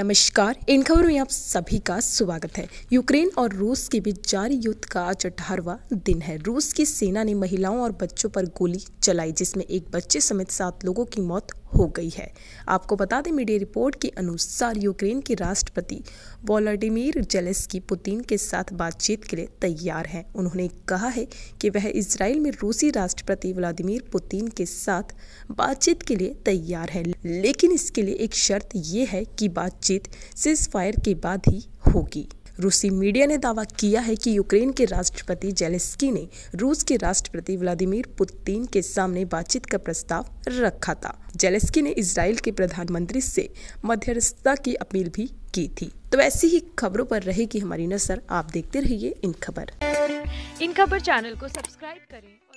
नमस्कार इन खबरों में आप सभी का स्वागत है यूक्रेन और रूस के बीच जारी युद्ध का आज अठारहवा दिन है रूस की सेना ने महिलाओं और बच्चों पर गोली चलाई जिसमें एक बच्चे समेत सात लोगों की मौत हो गई है आपको बता दें मीडिया रिपोर्ट के अनुसार यूक्रेन के राष्ट्रपति वोलाडिमीर जेलेस्की पुतिन के साथ बातचीत के लिए तैयार हैं उन्होंने कहा है कि वह इसराइल में रूसी राष्ट्रपति व्लादिमिर पुतिन के साथ बातचीत के लिए तैयार है लेकिन इसके लिए एक शर्त यह है कि बातचीत सीज फायर के बाद ही होगी रूसी मीडिया ने दावा किया है कि यूक्रेन के राष्ट्रपति जेलेस्की ने रूस के राष्ट्रपति व्लादिमीर पुतिन के सामने बातचीत का प्रस्ताव रखा था जेलेस्की ने इसराइल के प्रधानमंत्री से मध्यस्थता की अपील भी की थी तो ऐसी ही खबरों पर रहेगी हमारी नजर आप देखते रहिए इन खबर इन खबर चैनल को सब्सक्राइब करें